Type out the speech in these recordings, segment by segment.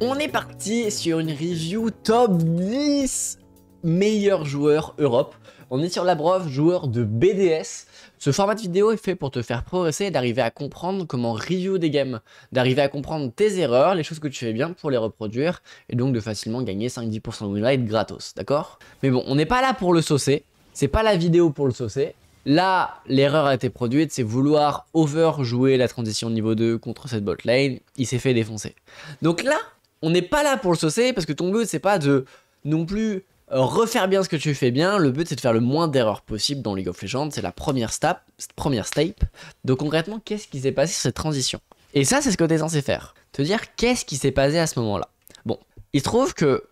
On est parti sur une review top 10 meilleurs joueurs Europe. On est sur la joueur de BDS. Ce format de vidéo est fait pour te faire progresser et d'arriver à comprendre comment review des games, d'arriver à comprendre tes erreurs, les choses que tu fais bien pour les reproduire et donc de facilement gagner 5-10% de winrate gratos, d'accord Mais bon, on n'est pas là pour le saucer, c'est pas la vidéo pour le saucer. Là, l'erreur a été produite, c'est vouloir jouer la transition niveau 2 contre cette bot lane. il s'est fait défoncer. Donc là, on n'est pas là pour le saucer parce que ton but c'est pas de non plus euh, refaire bien ce que tu fais bien. Le but c'est de faire le moins d'erreurs possible dans League of Legends. C'est la première step, première step. Donc concrètement, qu'est-ce qui s'est passé sur cette transition Et ça, c'est ce que t'es censé faire. Te dire qu'est-ce qui s'est passé à ce moment-là. Bon, il se trouve que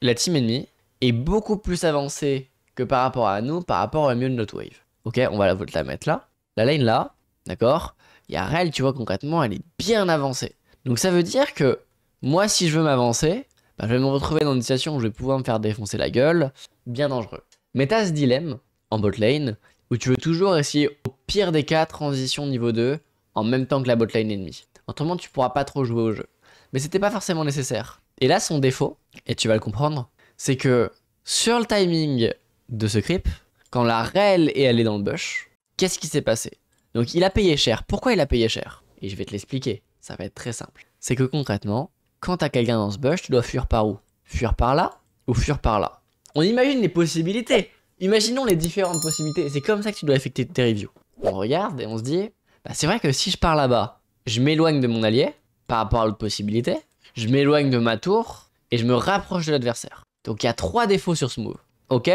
la team ennemie est beaucoup plus avancée que par rapport à nous, par rapport à de notre Wave. Ok, on va la, la mettre là. La lane là, d'accord Il y a Rel, tu vois concrètement, elle est bien avancée. Donc ça veut dire que moi, si je veux m'avancer, bah, je vais me retrouver dans une situation où je vais pouvoir me faire défoncer la gueule, bien dangereux. Mais t'as ce dilemme, en botlane lane, où tu veux toujours essayer au pire des cas transition niveau 2, en même temps que la botlane lane ennemie. Autrement, tu pourras pas trop jouer au jeu. Mais c'était pas forcément nécessaire. Et là, son défaut, et tu vas le comprendre, c'est que sur le timing de ce creep, quand la réelle est allée dans le bush, qu'est-ce qui s'est passé Donc il a payé cher. Pourquoi il a payé cher Et je vais te l'expliquer, ça va être très simple. C'est que concrètement, quand t'as quelqu'un dans ce bush, tu dois fuir par où Fuir par là ou fuir par là On imagine les possibilités. Imaginons les différentes possibilités. C'est comme ça que tu dois effectuer tes reviews. On regarde et on se dit, bah, c'est vrai que si je pars là-bas, je m'éloigne de mon allié par rapport à l'autre possibilité, je m'éloigne de ma tour et je me rapproche de l'adversaire. Donc il y a trois défauts sur ce move. Ok,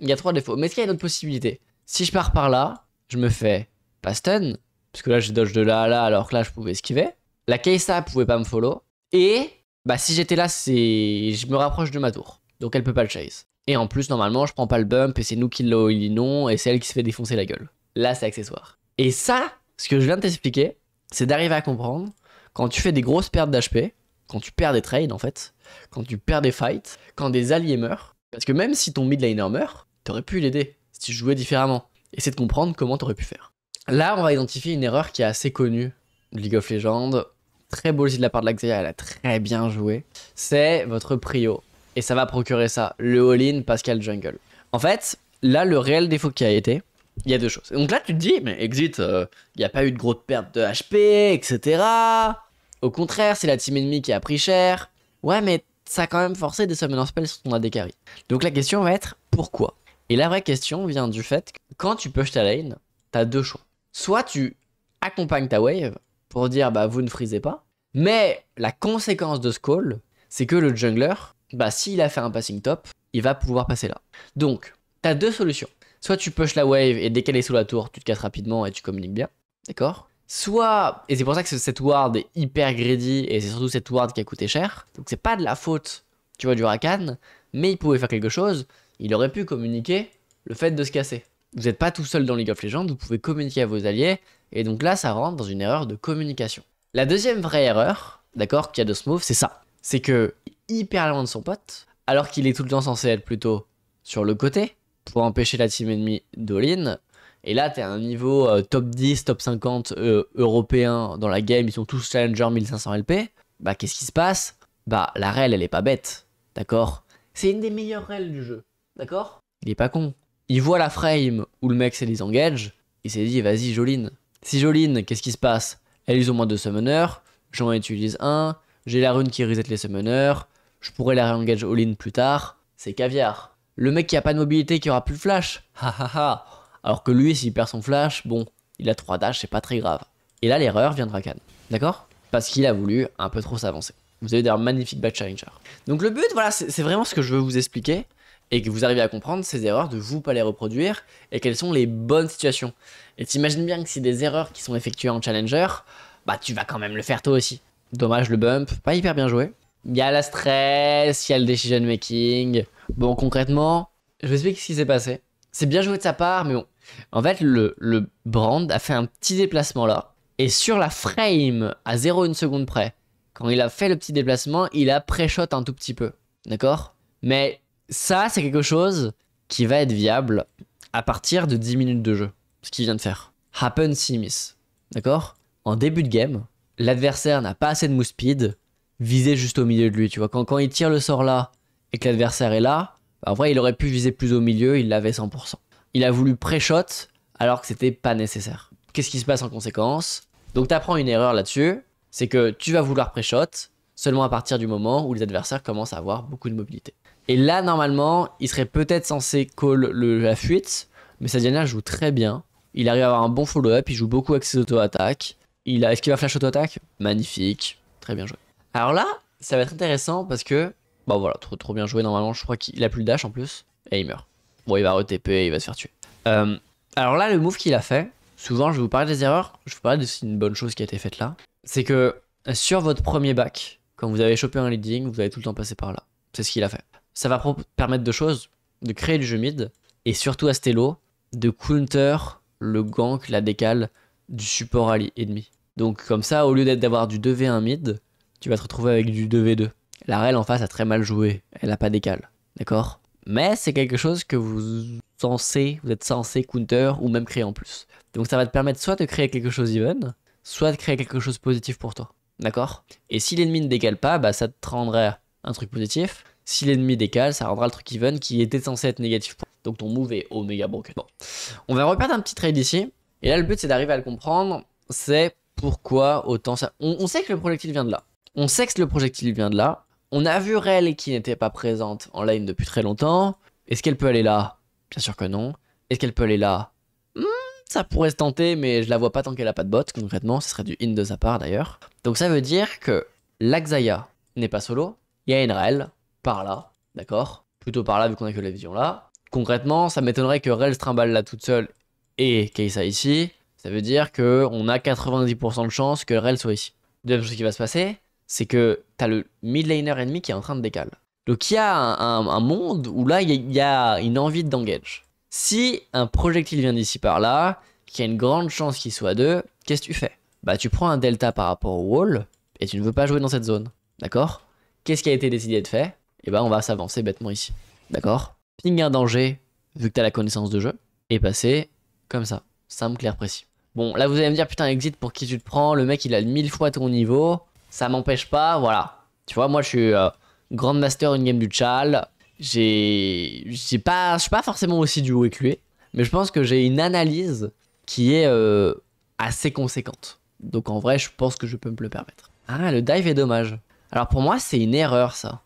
il y a trois défauts. Mais est-ce qu'il y a d'autres possibilités possibilité Si je pars par là, je me fais pas stun, parce que là je dodge de là à là alors que là je pouvais esquiver. La Keisa pouvait pas me follow, et bah, si j'étais là, c'est je me rapproche de ma tour. Donc elle peut pas le chase. Et en plus, normalement, je prends pas le bump et c'est nous qui non et c'est elle qui se fait défoncer la gueule. Là, c'est accessoire. Et ça, ce que je viens de t'expliquer, c'est d'arriver à comprendre quand tu fais des grosses pertes d'HP, quand tu perds des trades en fait, quand tu perds des fights, quand des alliés meurent. Parce que même si ton mid laner meurt, t'aurais pu l'aider si tu jouais différemment. Et c'est de comprendre comment t'aurais pu faire. Là, on va identifier une erreur qui est assez connue de League of Legends très beau aussi de la part de la elle a très bien joué. C'est votre prio. Et ça va procurer ça, le all-in Pascal Jungle. En fait, là, le réel défaut qui a été, il y a deux choses. Donc là, tu te dis, mais Exit, euh, il y n'y a pas eu de grosse perte de HP, etc. Au contraire, c'est la team ennemie qui a pris cher. Ouais, mais ça a quand même forcé des summoners spells sur ton ADK. Donc la question va être, pourquoi Et la vraie question vient du fait que quand tu push ta lane, t'as deux choix. Soit tu accompagnes ta wave, pour dire bah vous ne frisez pas. Mais la conséquence de ce call, c'est que le jungler, bah s'il a fait un passing top, il va pouvoir passer là. Donc, tu as deux solutions. Soit tu pushes la wave et dès qu'elle est sous la tour, tu te casses rapidement et tu communiques bien. D'accord Soit, et c'est pour ça que cette ward est hyper greedy et c'est surtout cette ward qui a coûté cher. Donc c'est pas de la faute, tu vois, du Rakan, mais il pouvait faire quelque chose. Il aurait pu communiquer le fait de se casser. Vous n'êtes pas tout seul dans League of Legends, vous pouvez communiquer à vos alliés et donc là, ça rentre dans une erreur de communication. La deuxième vraie erreur, d'accord, qu'il y a de ce move, c'est ça. C'est que hyper loin de son pote, alors qu'il est tout le temps censé être plutôt sur le côté, pour empêcher la team ennemie d'Olin. Et là, t'es à un niveau euh, top 10, top 50 euh, européen dans la game, ils sont tous challenger 1500 LP. Bah, qu'est-ce qui se passe Bah, la rel, elle est pas bête, d'accord C'est une des meilleures rel du jeu, d'accord Il est pas con. Il voit la frame où le mec s'est engage il s'est dit, vas-y, Joline, si Joline, qu'est-ce qui se passe Elle use au moins deux summoners, j'en utilise un, j'ai la rune qui reset les summoners, je pourrais la réengage all-in plus tard, c'est caviar. Le mec qui a pas de mobilité qui aura plus de flash, ha ha ha. Alors que lui, s'il perd son flash, bon, il a 3 dash, c'est pas très grave. Et là, l'erreur viendra Rakan, d'accord Parce qu'il a voulu un peu trop s'avancer. Vous avez d'ailleurs magnifique Bad challenger. Donc le but, voilà, c'est vraiment ce que je veux vous expliquer et que vous arrivez à comprendre ces erreurs, de vous pas les reproduire, et quelles sont les bonnes situations. Et t'imagines bien que si des erreurs qui sont effectuées en challenger, bah tu vas quand même le faire toi aussi. Dommage le bump, pas hyper bien joué. Il y a la stress, il y a le decision making. Bon, concrètement, je vous explique ce qui s'est passé. C'est bien joué de sa part, mais bon. En fait, le, le brand a fait un petit déplacement là. Et sur la frame, à 0,1 seconde près, quand il a fait le petit déplacement, il a pré-shot un tout petit peu. D'accord Mais ça, c'est quelque chose qui va être viable à partir de 10 minutes de jeu. Ce qu'il vient de faire. Happen si miss. D'accord En début de game, l'adversaire n'a pas assez de move speed, visé juste au milieu de lui. Tu vois, quand, quand il tire le sort là et que l'adversaire est là, bah, en vrai, il aurait pu viser plus au milieu, il l'avait 100%. Il a voulu pré-shot alors que c'était pas nécessaire. Qu'est-ce qui se passe en conséquence Donc, apprends une erreur là-dessus, c'est que tu vas vouloir pré-shot seulement à partir du moment où les adversaires commencent à avoir beaucoup de mobilité. Et là, normalement, il serait peut-être censé call la fuite, mais Sadiana joue très bien. Il arrive à avoir un bon follow-up, il joue beaucoup avec ses auto-attaques. Il a, est-ce qu'il va flash auto-attaque Magnifique, très bien joué. Alors là, ça va être intéressant parce que, bon bah voilà, trop, trop bien joué normalement, je crois qu'il a plus le dash en plus, et il meurt. Bon, il va re et il va se faire tuer. Euh, alors là, le move qu'il a fait, souvent je vais vous parler des erreurs, je vous parle de une bonne chose qui a été faite là, c'est que sur votre premier back, quand vous avez chopé un leading, vous avez tout le temps passé par là. C'est ce qu'il a fait ça va permettre deux choses de créer du jeu mid et surtout à Stello de counter le gank, la décale du support allié ennemi. Donc comme ça, au lieu d'avoir du 2v1 mid, tu vas te retrouver avec du 2v2. La Rel en face a très mal joué, elle a pas d'écale, d'accord Mais c'est quelque chose que vous vous êtes censé counter ou même créer en plus. Donc ça va te permettre soit de créer quelque chose even, soit de créer quelque chose positif pour toi, d'accord Et si l'ennemi ne décale pas, bah ça te rendrait un truc positif, si l'ennemi décale, ça rendra le truc even qui était censé être négatif. Donc ton move est oméga broken. Bon. On va repartir un petit trade ici. Et là, le but, c'est d'arriver à le comprendre. C'est pourquoi autant ça... On, sait que le projectile vient de là. On sait que le projectile vient de là. On a vu Rel qui n'était pas présente en lane depuis très longtemps. Est-ce qu'elle peut aller là Bien sûr que non. Est-ce qu'elle peut aller là hmm, Ça pourrait se tenter, mais je la vois pas tant qu'elle a pas de bot, concrètement. Ce serait du in de sa part, d'ailleurs. Donc ça veut dire que l'Axaya n'est pas solo. Il y a une Rel par là, d'accord Plutôt par là, vu qu'on a que la vision là. Concrètement, ça m'étonnerait que Rel se trimballe là toute seule et Keisa ici. Ça veut dire qu'on a 90% de chance que Rel soit ici. Deuxième chose qui va se passer, c'est que t'as le mid laner ennemi qui est en train de décaler. Donc il y a un, monde où là, il y, y, a une envie d'engage. Si un projectile vient d'ici par là, qu'il y a une grande chance qu'il soit deux, qu'est-ce que tu fais Bah tu prends un delta par rapport au wall, et tu ne veux pas jouer dans cette zone. D'accord Qu'est-ce qui a été décidé de faire et eh bah ben, on va s'avancer bêtement ici. D'accord Ping un danger, vu que t'as la connaissance de jeu, et passer comme ça. Simple, clair, précis. Bon, là vous allez me dire, putain, exit pour qui tu te prends, le mec il a mille fois ton niveau, ça m'empêche pas, voilà. Tu vois, moi je suis euh, Grand Master une game du Chal, j'ai. Je pas... suis pas forcément aussi du haut lui, mais je pense que j'ai une analyse qui est euh, assez conséquente. Donc en vrai, je pense que je peux me le permettre. Ah, le dive est dommage. Alors pour moi, c'est une erreur ça.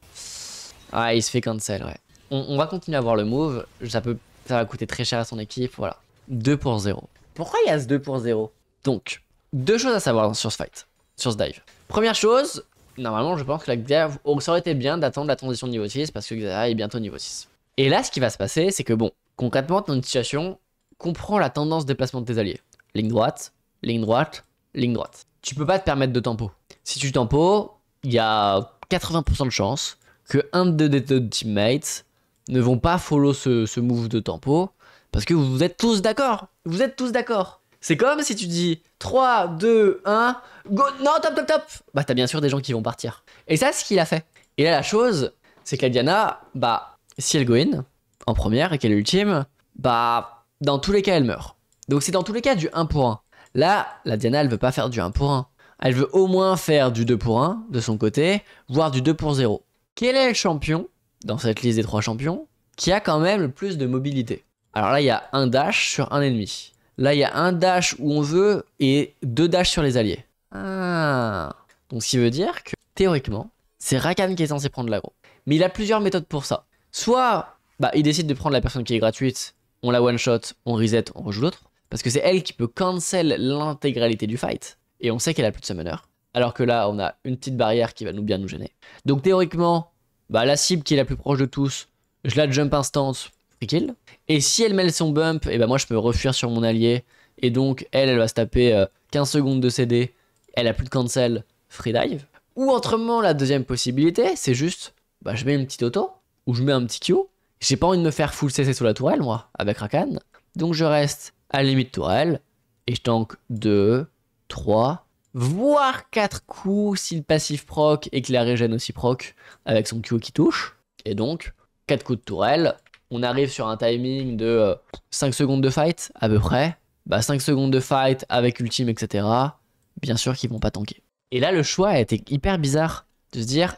Ah, il se fait cancel, ouais. On, va continuer à voir le move. Ça, peut, ça va coûter très cher à son équipe, voilà. 2 pour 0. Pourquoi il y a ce 2 pour 0 Donc, deux choses à savoir sur ce fight, sur ce dive. Première chose, normalement, je pense que la dive, ça aurait été bien d'attendre la transition de niveau 6 parce que Xayah est bientôt niveau 6. Et là, ce qui va se passer, c'est que bon, concrètement, dans une situation, comprends la tendance de déplacement de tes alliés. Ligne droite, ligne droite, ligne droite. Tu peux pas te permettre de tempo. Si tu tempo, il y a 80% de chance que un de tes teammates ne vont pas follow ce, move de tempo parce que vous êtes tous d'accord. Vous êtes tous d'accord. C'est comme si tu dis 3, 2, 1, go, non, top, top, top. Bah, t'as bien sûr des gens qui vont partir. Et ça, c'est ce qu'il a fait. Et là, la chose, c'est que la Diana, bah, si elle go in en première et qu'elle est ultime, bah, dans tous les cas, elle meurt. Donc, c'est dans tous les cas du 1 pour 1. Là, la Diana, elle veut pas faire du 1 pour 1. Elle veut au moins faire du 2 pour 1 de son côté, voire du 2 pour 0. Quel est le champion, dans cette liste des trois champions, qui a quand même le plus de mobilité Alors là, il y a un dash sur un ennemi. Là, il y a un dash où on veut et deux dash sur les alliés. Ah Donc, ce qui veut dire que, théoriquement, c'est Rakan qui est censé prendre l'agro. Mais il a plusieurs méthodes pour ça. Soit, bah, il décide de prendre la personne qui est gratuite, on la one-shot, on reset, on rejoue l'autre. Parce que c'est elle qui peut cancel l'intégralité du fight. Et on sait qu'elle a plus de summoner alors que là, on a une petite barrière qui va nous bien nous gêner. Donc théoriquement, bah, la cible qui est la plus proche de tous, je la jump instance, free kill. Et si elle mêle son bump, et eh bah, ben, moi je peux refuir sur mon allié. Et donc elle, elle va se taper 15 euh, secondes de CD, elle a plus de cancel, free dive. Ou autrement, la deuxième possibilité, c'est juste, bah, je mets une petite auto, ou je mets un petit Q. J'ai pas envie de me faire full CC sur la tourelle, moi, avec Rakan. Donc je reste à la limite tourelle, et je tank 2, 3, voire 4 coups si le passif proc et que la régène aussi proc avec son Q qui touche. Et donc, quatre coups de tourelle. On arrive sur un timing de 5 euh, secondes de fight à peu près. Bah, 5 secondes de fight avec ultime, etc. Bien sûr qu'ils vont pas tanker. Et là, le choix a été hyper bizarre de se dire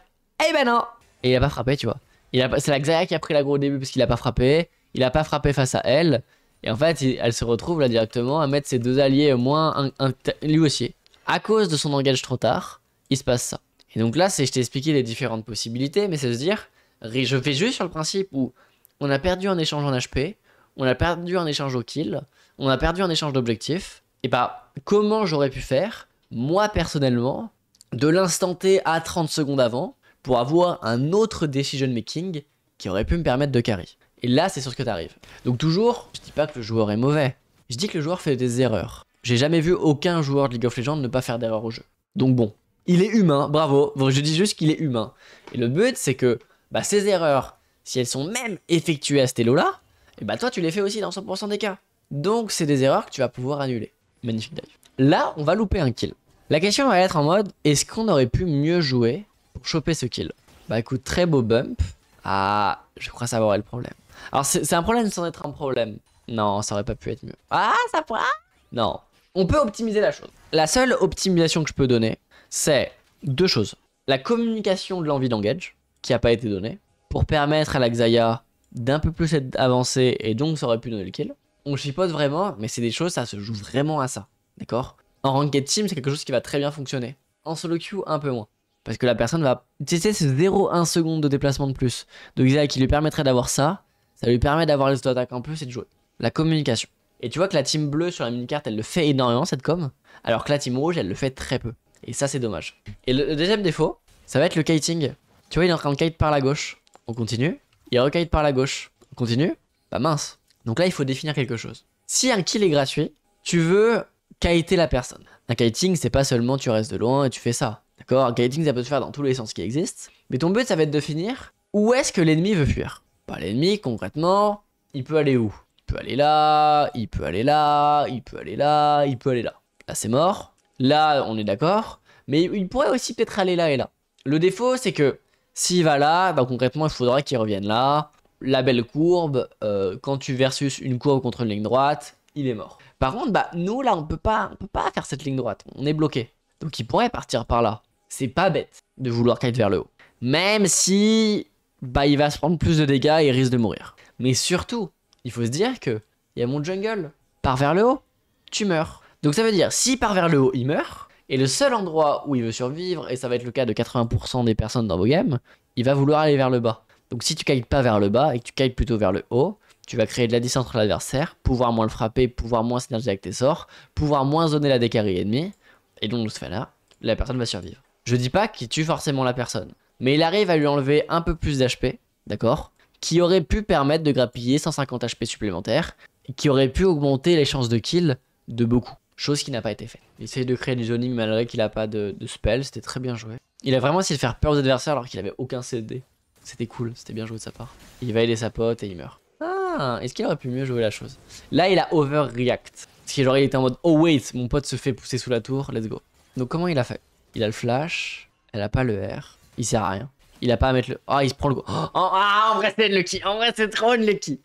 Eh ben non Et il a pas frappé, tu vois. C'est la Xayah qui a pris la au début parce qu'il a pas frappé. Il a pas frappé face à elle. Et en fait, elle se retrouve là directement à mettre ses deux alliés au moins un, lui aussi à cause de son engage trop tard, il se passe ça. Et donc là, c'est je t'ai expliqué les différentes possibilités, mais c'est se dire, je fais juste sur le principe où on a perdu un échange en HP, on a perdu un échange au kill, on a perdu un échange d'objectifs. Et bah, comment j'aurais pu faire, moi personnellement, de l'instant T à 30 secondes avant, pour avoir un autre decision making qui aurait pu me permettre de carry. Et là, c'est sur ce que t'arrives. Donc toujours, je dis pas que le joueur est mauvais. Je dis que le joueur fait des erreurs. J'ai jamais vu aucun joueur de League of Legends ne pas faire d'erreur au jeu. Donc bon, il est humain, bravo. Je dis juste qu'il est humain. Et le but, c'est que bah, ces erreurs, si elles sont même effectuées à cet là et eh bah toi tu les fais aussi dans 100% des cas. Donc c'est des erreurs que tu vas pouvoir annuler. Magnifique dive. Là, on va louper un kill. La question va être en mode, est-ce qu'on aurait pu mieux jouer pour choper ce kill Bah écoute, très beau bump. Ah, je crois savoir aurait le problème. Alors c'est un problème sans être un problème. Non, ça aurait pas pu être mieux. Ah, ça pointe Non, on peut optimiser la chose. La seule optimisation que je peux donner, c'est deux choses. La communication de l'envie d'engage, qui n'a pas été donnée, pour permettre à la Xaya d'un peu plus être et donc ça aurait pu donner le kill. On chipote vraiment, mais c'est des choses, ça se joue vraiment à ça. D'accord En ranked team, c'est quelque chose qui va très bien fonctionner. En solo queue, un peu moins. Parce que la personne va. tester ce 0,1 seconde de déplacement de plus. Donc Xaya qui lui permettrait d'avoir ça, ça lui permet d'avoir les auto-attaques en plus et de jouer. La communication. Et tu vois que la team bleue sur la mini-carte elle le fait énormément cette com, alors que la team rouge, elle le fait très peu. Et ça, c'est dommage. Et le, deuxième défaut, ça va être le kiting. Tu vois, il est en train de kite par la gauche. On continue. Il re-kite par la gauche. On continue. Bah mince. Donc là, il faut définir quelque chose. Si un kill est gratuit, tu veux kiter la personne. Un kiting, c'est pas seulement tu restes de loin et tu fais ça. D'accord Un kiting, ça peut se faire dans tous les sens qui existent. Mais ton but, ça va être de finir où est-ce que l'ennemi veut fuir. Pas bah, l'ennemi, concrètement, il peut aller où il peut aller là, il peut aller là, il peut aller là, il peut aller là. Là, c'est mort. Là, on est d'accord. Mais il pourrait aussi peut-être aller là et là. Le défaut, c'est que s'il va là, bah, concrètement, il faudra qu'il revienne là. La belle courbe, euh, quand tu versus une courbe contre une ligne droite, il est mort. Par contre, bah, nous, là, on peut pas, on peut pas faire cette ligne droite. On est bloqué. Donc, il pourrait partir par là. C'est pas bête de vouloir kite vers le haut. Même si, bah, il va se prendre plus de dégâts et il risque de mourir. Mais surtout, il faut se dire que il y a mon jungle, par vers le haut, tu meurs. Donc ça veut dire, s'il si part vers le haut, il meurt, et le seul endroit où il veut survivre, et ça va être le cas de 80% des personnes dans vos games, il va vouloir aller vers le bas. Donc si tu kites pas vers le bas et que tu kites plutôt vers le haut, tu vas créer de la distance entre l'adversaire, pouvoir moins le frapper, pouvoir moins synergiser avec tes sorts, pouvoir moins zoner la décarie ennemie, et donc de ce fait-là, la personne va survivre. Je dis pas qu'il tue forcément la personne, mais il arrive à lui enlever un peu plus d'HP, d'accord qui aurait pu permettre de grappiller 150 HP supplémentaires, qui aurait pu augmenter les chances de kill de beaucoup. Chose qui n'a pas été faite. Il essaye de créer du zoning malgré qu'il n'a pas de, spell, c'était très bien joué. Il a vraiment essayé de faire peur aux adversaires alors qu'il avait aucun CD. C'était cool, c'était bien joué de sa part. Il va aider sa pote et il meurt. Ah, est-ce qu'il aurait pu mieux jouer la chose Là, il a overreact. Parce que genre, il était en mode « Oh wait, mon pote se fait pousser sous la tour, let's go ». Donc comment il a fait Il a le flash, elle a pas le R, il sert à rien. Il a pas à mettre le. Ah, il se prend le. Oh, ah, en vrai, c'est lucky. En vrai, c'est trop une lucky.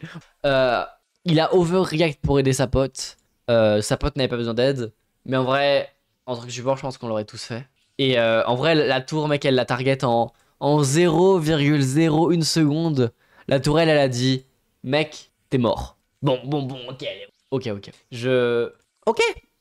Euh, il a overreact pour aider sa pote. Euh, sa pote n'avait pas besoin d'aide. Mais en vrai, en tant que support, je pense qu'on l'aurait tous fait. Et euh, en vrai, la tour, mec, elle la target en, en 0,01 seconde. La tourelle, elle a dit Mec, t'es mort. Bon, bon, bon, ok, Ok, ok. Je. Ok,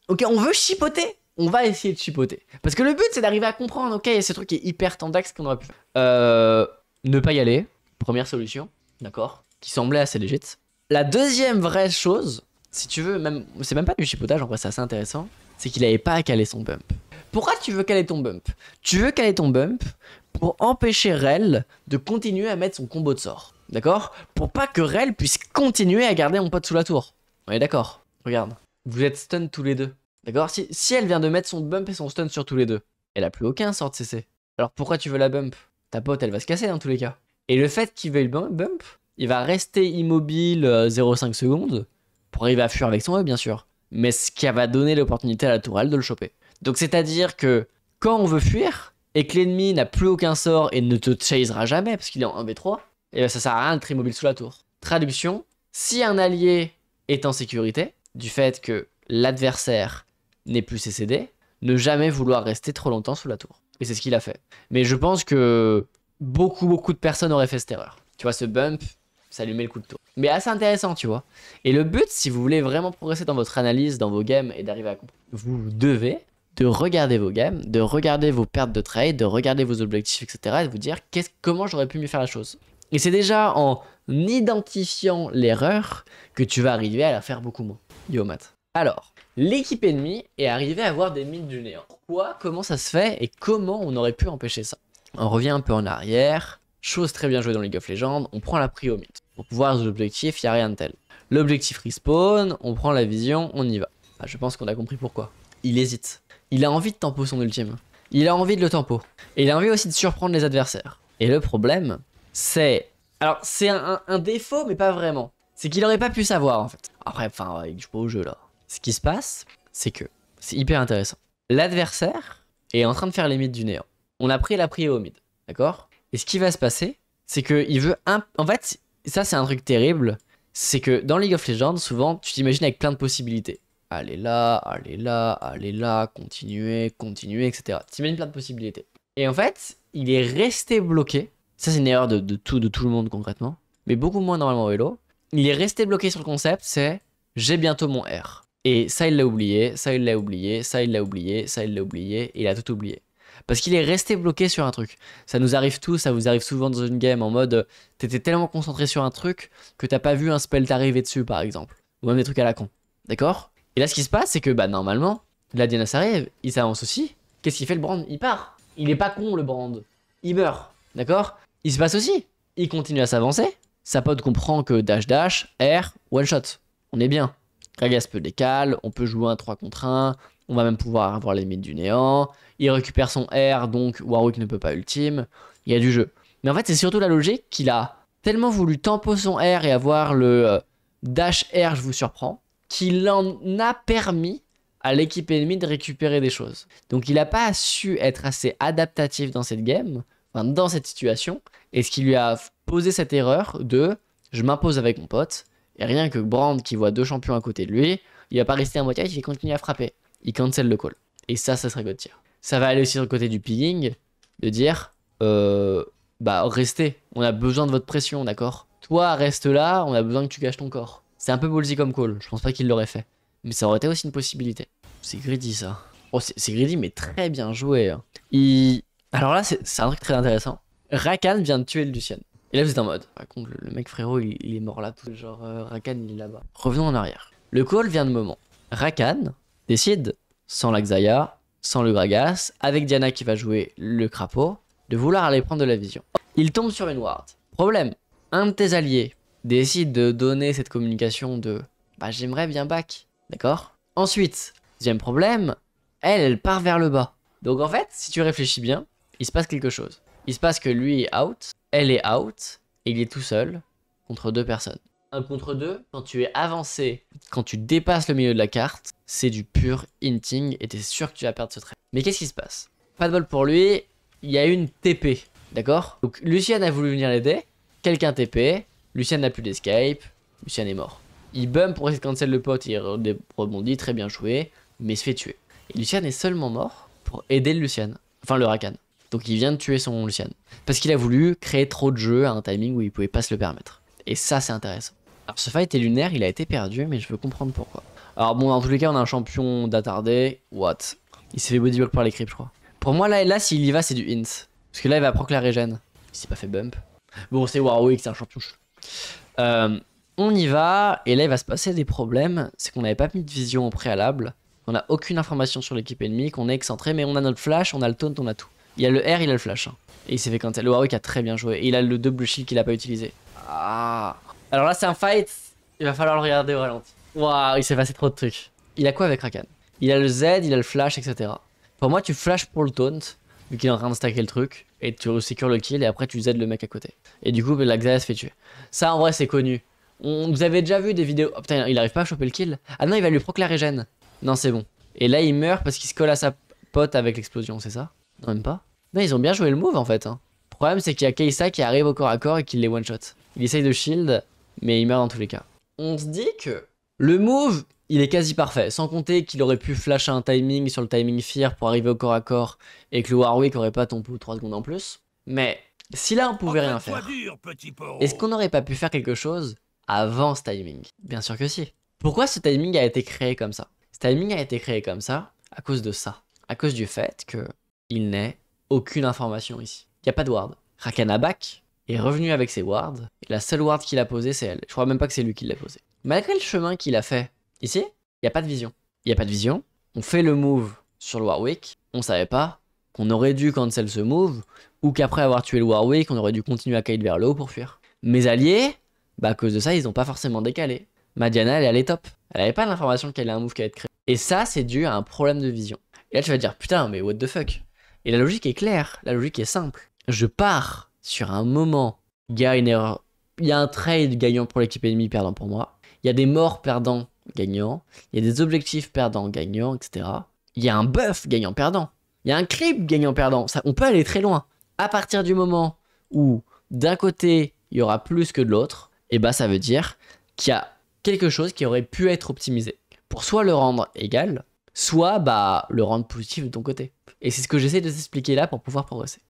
ok, on veut chipoter on va essayer de chipoter. Parce que le but, c'est d'arriver à comprendre, ok, il y a ce truc qui est hyper tendax qu'on aurait pu Euh, ne pas y aller, première solution, d'accord Qui semblait assez légite. La deuxième vraie chose, si tu veux, même c'est même pas du chipotage, en vrai, c'est assez intéressant, c'est qu'il n'avait pas à caler son bump. Pourquoi tu veux caler ton bump Tu veux caler ton bump pour empêcher Rel de continuer à mettre son combo de sort. D'accord Pour pas que Rel puisse continuer à garder mon pote sous la tour. On est d'accord Regarde. Vous êtes stun tous les deux. D'accord si, elle vient de mettre son bump et son stun sur tous les deux, elle a plus aucun sort de CC. Alors pourquoi tu veux la bump Ta pote, elle va se casser dans tous les cas. Et le fait qu'il veuille bump, il va rester immobile 0,5 euh, secondes pour arriver à fuir avec son E, bien sûr. Mais ce qui va donner l'opportunité à la tourelle de le choper. Donc c'est-à-dire que quand on veut fuir et que l'ennemi n'a plus aucun sort et ne te chasera jamais parce qu'il est en 1v3, et bien ça sert à rien d'être immobile sous la tour. Traduction, si un allié est en sécurité, du fait que l'adversaire n'est plus CCD, ne jamais vouloir rester trop longtemps sous la tour. Et c'est ce qu'il a fait. Mais je pense que beaucoup, beaucoup de personnes auraient fait cette erreur. Tu vois, ce bump, ça lui met le coup de tour. Mais assez intéressant, tu vois. Et le but, si vous voulez vraiment progresser dans votre analyse, dans vos games et d'arriver à comprendre, vous devez de regarder vos games, de regarder vos pertes de trade, de regarder vos objectifs, etc. et de vous dire comment j'aurais pu mieux faire la chose. Et c'est déjà en identifiant l'erreur que tu vas arriver à la faire beaucoup moins. Yo, Matt. Alors, l'équipe ennemie est arrivée à avoir des mythes du néant. Pourquoi Comment ça se fait Et comment on aurait pu empêcher ça On revient un peu en arrière. Chose très bien jouée dans League of Legends, on prend la prix mythe. Pour pouvoir l'objectif, il n'y a rien de tel. L'objectif respawn, on prend la vision, on y va. Bah, je pense qu'on a compris pourquoi. Il hésite. Il a envie de tempo son ultime. Il a envie de le tempo. Et il a envie aussi de surprendre les adversaires. Et le problème, c'est... Alors, c'est un, défaut, mais pas vraiment. C'est qu'il aurait pas pu savoir, en fait. Après, enfin, il joue pas au jeu, là. Ce qui se passe, c'est que c'est hyper intéressant. L'adversaire est en train de faire les mythes du néant. On a pris la pris au mid, d'accord Et ce qui va se passer, c'est que il veut un... en fait ça c'est un truc terrible, c'est que dans League of Legends, souvent tu t'imagines avec plein de possibilités. Allez là, allez là, allez là, continuez, continuez, etc. imagines plein de possibilités. Et en fait, il est resté bloqué. Ça c'est une erreur de, tout de tout le monde concrètement, mais beaucoup moins normalement au vélo. Il est resté bloqué sur le concept, c'est j'ai bientôt mon R. Et ça, il l'a oublié, ça, il l'a oublié, ça, il l'a oublié, ça, il l'a oublié, et il a tout oublié. Parce qu'il est resté bloqué sur un truc. Ça nous arrive tous, ça vous arrive souvent dans une game en mode t'étais tellement concentré sur un truc que t'as pas vu un spell t'arriver dessus, par exemple. Ou même des trucs à la con. D'accord Et là, ce qui se passe, c'est que bah normalement, la Diana s'arrive, il s'avance aussi. Qu'est-ce qu'il fait le brand Il part. Il est pas con le brand. Il meurt. D'accord Il se passe aussi. Il continue à s'avancer. Sa pote comprend que dash dash, air, one shot. On est bien. Gragas peut décale, on peut jouer un 3 contre 1, on va même pouvoir avoir les mythes du néant. Il récupère son R, donc Warwick ne peut pas ultime. Il y a du jeu. Mais en fait, c'est surtout la logique qu'il a tellement voulu tempo son R et avoir le euh, dash R, je vous surprends, qu'il en a permis à l'équipe ennemie de récupérer des choses. Donc il n'a pas su être assez adaptatif dans cette game, dans cette situation, et ce qui lui a posé cette erreur de je m'impose avec mon pote, et rien que Brand qui voit deux champions à côté de lui, il va pas rester à moitié, il va continuer à frapper. Il cancel le call. Et ça, ça serait tir. Ça va aller aussi sur le côté du peeling, de dire euh, bah restez, on a besoin de votre pression, d'accord Toi, reste là, on a besoin que tu caches ton corps. C'est un peu ballsy comme call, je pense pas qu'il l'aurait fait. Mais ça aurait été aussi une possibilité. C'est greedy ça. Oh, c'est greedy, mais très bien joué. Hein. Alors là, c'est un truc très intéressant. Rakan vient de tuer le Lucien. Et là, vous êtes en mode, par contre, le mec frérot, il, est mort là, tout genre, euh, Rakan, il est là-bas. Revenons en arrière. Le call vient de moment. Rakan décide, sans la Xayah, sans le Gragas, avec Diana qui va jouer le crapaud, de vouloir aller prendre de la vision. Il tombe sur une Problème, un de tes alliés décide de donner cette communication de bah j'aimerais bien back, d'accord Ensuite, deuxième problème, elle, elle part vers le bas. Donc en fait, si tu réfléchis bien, il se passe quelque chose. Il se passe que lui est out, elle est out et il est tout seul contre deux personnes. Un contre deux, quand tu es avancé, quand tu dépasses le milieu de la carte, c'est du pur hinting et t'es sûr que tu vas perdre ce trait. Mais qu'est-ce qui se passe Pas de vol pour lui, il y a une TP, d'accord Donc Lucien a voulu venir l'aider, quelqu'un TP, Lucien n'a plus d'escape, Lucien est mort. Il bum pour essayer de cancel le pote, il rebondit, très bien joué, mais se fait tuer. Et Lucien est seulement mort pour aider Lucien, enfin le Rakan. Donc il vient de tuer son Lucian. Parce qu'il a voulu créer trop de jeux à un timing où il pouvait pas se le permettre. Et ça, c'est intéressant. Alors ce fight est lunaire, il a été perdu, mais je veux comprendre pourquoi. Alors bon, dans tous les cas, on a un champion d'attardé. What Il s'est fait bodyblock par les creeps, je crois. Pour moi, là, là s'il y va, c'est du hint. Parce que là, il va proc la régène. Il s'est pas fait bump. Bon, c'est Warwick, c'est un champion. Euh, on y va, et là, il va se passer des problèmes. C'est qu'on n'avait pas mis de vision au préalable. On n'a aucune information sur l'équipe ennemie, qu'on est excentré, mais on a notre flash, on a le taunt, on a tout. Il a le R, il a le flash. Hein. Et il s'est fait quand Le Warwick a très bien joué. Et il a le double shield qu'il a pas utilisé. Ah. Alors là, c'est un fight. Il va falloir le regarder au ralenti. Waouh, il s'est passé trop de trucs. Il a quoi avec Rakan Il a le Z, il a le flash, etc. Pour moi, tu flash pour le taunt, vu qu'il est en train de stacker le truc, et tu sécures le kill, et après tu Z le mec à côté. Et du coup, la Xayah se fait tuer. Ça, en vrai, c'est connu. On, vous avez déjà vu des vidéos. Oh, putain, il arrive pas à choper le kill. Ah non, il va lui proc la Non, c'est bon. Et là, il meurt parce qu'il se colle à sa pote avec l'explosion, c'est ça non, même pas. Non, ben, ils ont bien joué le move en fait. Hein. Le problème, c'est qu'il y a Keisa qui arrive au corps à corps et qui les one-shot. Il essaye de shield, mais il meurt dans tous les cas. On se dit que le move, il est quasi parfait. Sans compter qu'il aurait pu flasher un timing sur le timing Fear pour arriver au corps à corps et que le Warwick aurait pas tombé 3 secondes en plus. Mais si là on pouvait rien faire, est-ce qu'on n'aurait pas pu faire quelque chose avant ce timing Bien sûr que si. Pourquoi ce timing a été créé comme ça Ce timing a été créé comme ça à cause de ça. À cause du fait que il n'est aucune information ici. Il n'y a pas de ward. Rakanabak est revenu avec ses wards, la seule ward qu'il a posée, c'est elle. Je crois même pas que c'est lui qui l'a posée. Malgré le chemin qu'il a fait, ici, il n'y a pas de vision. Il n'y a pas de vision. On fait le move sur le Warwick. On savait pas qu'on aurait dû cancel ce move, ou qu'après avoir tué le Warwick, on aurait dû continuer à kite vers le haut pour fuir. Mes alliés, bah à cause de ça, ils n'ont pas forcément décalé. Madiana, elle, est est top. Elle n'avait pas l'information qu'elle a un move qui allait être créé. Et ça, c'est dû à un problème de vision. Et là, tu vas dire, putain, mais what the fuck et la logique est claire, la logique est simple. Je pars sur un moment, il y a une erreur, il y a un trade gagnant pour l'équipe ennemie, perdant pour moi. Il y a des morts perdants, gagnants. Il y a des objectifs perdants, gagnants, etc. Il y a un buff gagnant, perdant. Il y a un clip gagnant, perdant. Ça, on peut aller très loin. À partir du moment où d'un côté il y aura plus que de l'autre, et eh bah ben, ça veut dire qu'il y a quelque chose qui aurait pu être optimisé pour soit le rendre égal, soit bah, le rendre positif de ton côté. Et c'est ce que j'essaie de t'expliquer là pour pouvoir progresser.